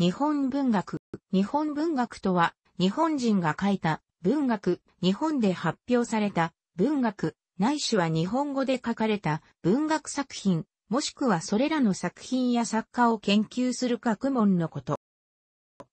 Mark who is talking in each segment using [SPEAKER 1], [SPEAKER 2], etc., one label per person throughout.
[SPEAKER 1] 日本文学。日本文学とは、日本人が書いた文学、日本で発表された文学、ないしは日本語で書かれた文学作品、もしくはそれらの作品や作家を研究する学問のこと。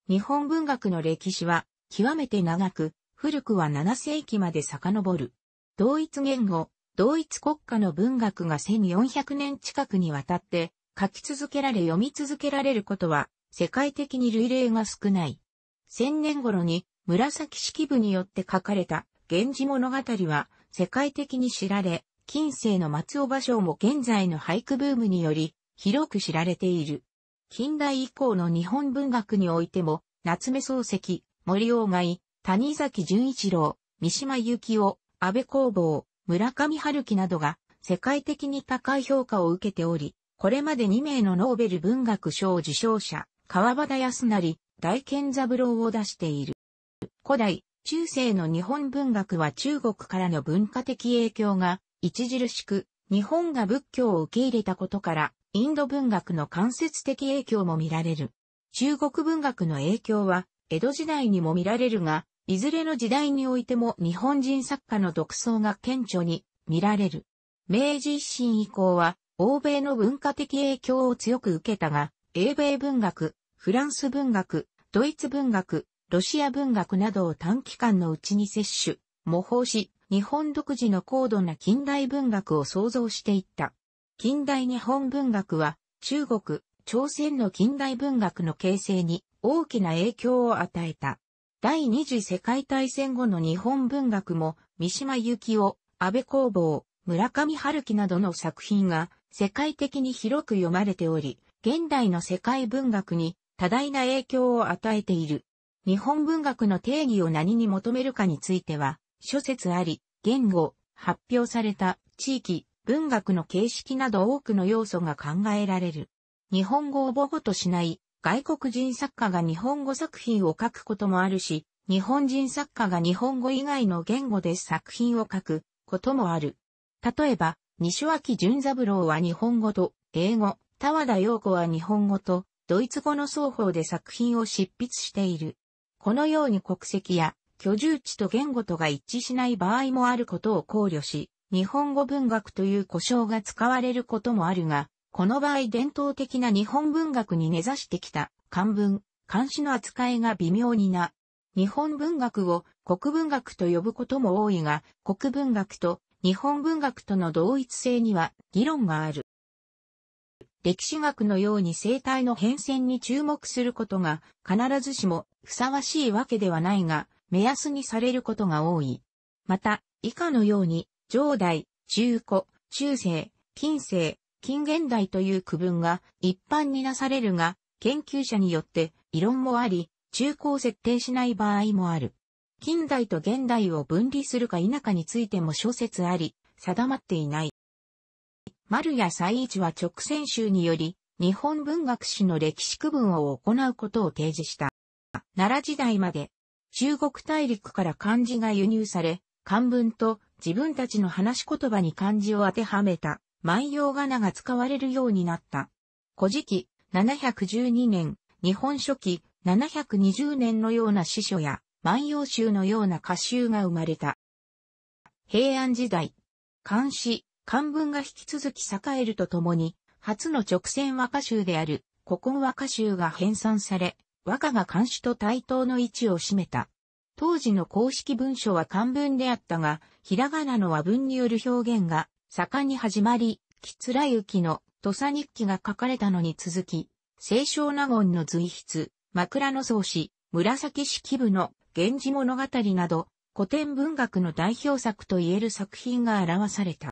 [SPEAKER 1] 日本文学の歴史は、極めて長く、古くは7世紀まで遡る。同一言語、同一国家の文学が1400年近くにわたって書き続けられ読み続けられることは世界的に類例が少ない。千年頃に紫式部によって書かれた源氏物語は世界的に知られ、近世の松尾芭蕉も現在の俳句ブームにより広く知られている。近代以降の日本文学においても、夏目漱石、森鴎外、谷崎潤一郎、三島由紀夫、安倍工房、村上春樹などが世界的に高い評価を受けており、これまで2名のノーベル文学賞受賞者、川端康成、大賢三郎を出している。古代、中世の日本文学は中国からの文化的影響が著しく、日本が仏教を受け入れたことから、インド文学の間接的影響も見られる。中国文学の影響は、江戸時代にも見られるが、いずれの時代においても日本人作家の独創が顕著に見られる。明治維新以降は、欧米の文化的影響を強く受けたが、英米文学、フランス文学、ドイツ文学、ロシア文学などを短期間のうちに摂取、模倣し、日本独自の高度な近代文学を創造していった。近代日本文学は、中国、朝鮮の近代文学の形成に大きな影響を与えた。第二次世界大戦後の日本文学も、三島由紀夫、安倍工房、村上春樹などの作品が世界的に広く読まれており、現代の世界文学に多大な影響を与えている。日本文学の定義を何に求めるかについては、諸説あり、言語、発表された地域、文学の形式など多くの要素が考えられる。日本語を母語としない外国人作家が日本語作品を書くこともあるし、日本人作家が日本語以外の言語で作品を書くこともある。例えば、西脇淳三郎は日本語と英語、田和田陽子は日本語とドイツ語の双方で作品を執筆している。このように国籍や居住地と言語とが一致しない場合もあることを考慮し、日本語文学という呼称が使われることもあるが、この場合伝統的な日本文学に根ざしてきた漢文、漢詩の扱いが微妙にな。日本文学を国文学と呼ぶことも多いが、国文学と日本文学との同一性には議論がある。歴史学のように生態の変遷に注目することが必ずしもふさわしいわけではないが、目安にされることが多い。また、以下のように、上代、中古、中世、近世、近現代という区分が一般になされるが、研究者によって異論もあり、中古を設定しない場合もある。近代と現代を分離するか否かについても諸説あり、定まっていない。丸谷最一は直線集により、日本文学史の歴史区分を行うことを提示した。奈良時代まで、中国大陸から漢字が輸入され、漢文と自分たちの話し言葉に漢字を当てはめた、万葉仮名が使われるようになった。古事記712年、日本書紀720年のような詩書や万葉集のような歌集が生まれた。平安時代、漢詩、漢文が引き続き栄えるとともに、初の直線和歌集である古今和歌集が編纂され、和歌が漢詩と対等の位置を占めた。当時の公式文書は漢文であったが、ひらがなの和文による表現が盛んに始まり、きつらゆきの土佐日記が書かれたのに続き、清少納言の随筆、枕草子、紫式部の源氏物語など、古典文学の代表作と言える作品が表された。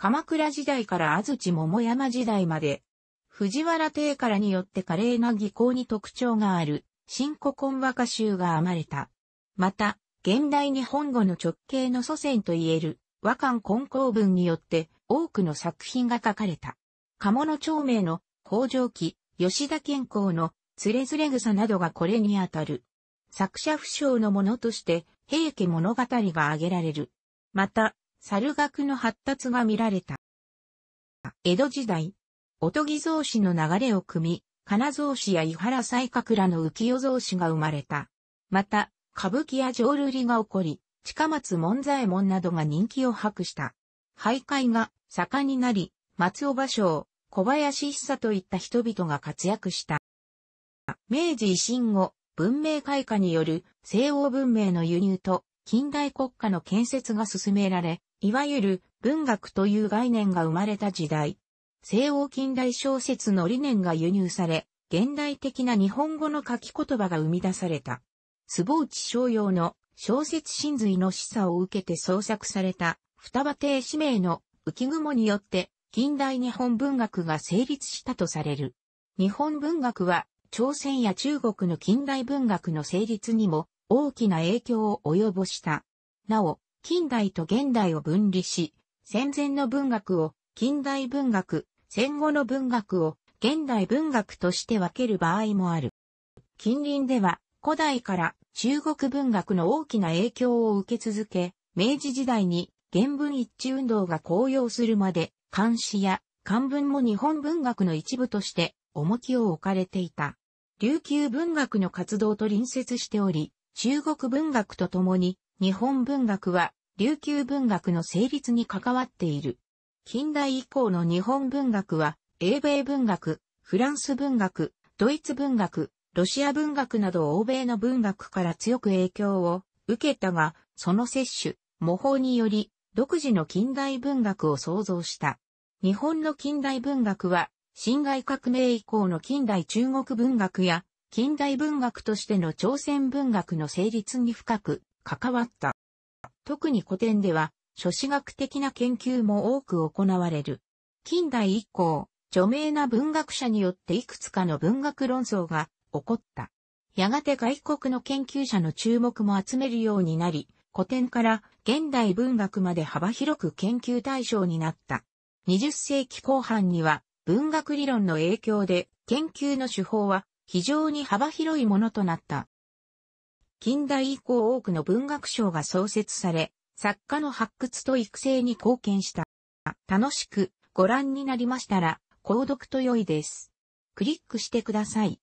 [SPEAKER 1] 鎌倉時代から安土桃山時代まで、藤原定からによって華麗な技巧に特徴がある、新古今和歌集が編まれた。また、現代日本語の直系の祖先といえる和漢根公文によって多くの作品が書かれた。鴨の長明の北条記、吉田健康のつれづれ草などがこれにあたる。作者不詳のものとして、平家物語が挙げられる。また、猿楽の発達が見られた。江戸時代、おとぎ造紙の流れを組み、金造紙や伊原西閣らの浮世造紙が生まれた。また、歌舞伎や浄瑠璃が起こり、近松門左衛門などが人気を博した。徘徊が盛んになり、松尾芭蕉、小林久といった人々が活躍した。明治維新後、文明開化による西欧文明の輸入と近代国家の建設が進められ、いわゆる文学という概念が生まれた時代、西欧近代小説の理念が輸入され、現代的な日本語の書き言葉が生み出された。坪内商用の小説真髄の示唆を受けて創作された双葉亭氏名の浮雲によって近代日本文学が成立したとされる。日本文学は朝鮮や中国の近代文学の成立にも大きな影響を及ぼした。なお、近代と現代を分離し、戦前の文学を近代文学、戦後の文学を現代文学として分ける場合もある。近隣では古代から中国文学の大きな影響を受け続け、明治時代に原文一致運動が高揚するまで、漢詩や漢文も日本文学の一部として重きを置かれていた。琉球文学の活動と隣接しており、中国文学とともに日本文学は琉球文学の成立に関わっている。近代以降の日本文学は、英米文学、フランス文学、ドイツ文学、ロシア文学など欧米の文学から強く影響を受けたが、その摂取、模倣により、独自の近代文学を創造した。日本の近代文学は、辛亥革命以降の近代中国文学や、近代文学としての朝鮮文学の成立に深く関わった。特に古典では、諸子学的な研究も多く行われる。近代以降、著名な文学者によっていくつかの文学論争が起こった。やがて外国の研究者の注目も集めるようになり、古典から現代文学まで幅広く研究対象になった。20世紀後半には文学理論の影響で研究の手法は非常に幅広いものとなった。近代以降多くの文学賞が創設され、作家の発掘と育成に貢献した。楽しくご覧になりましたら、購読と良いです。クリックしてください。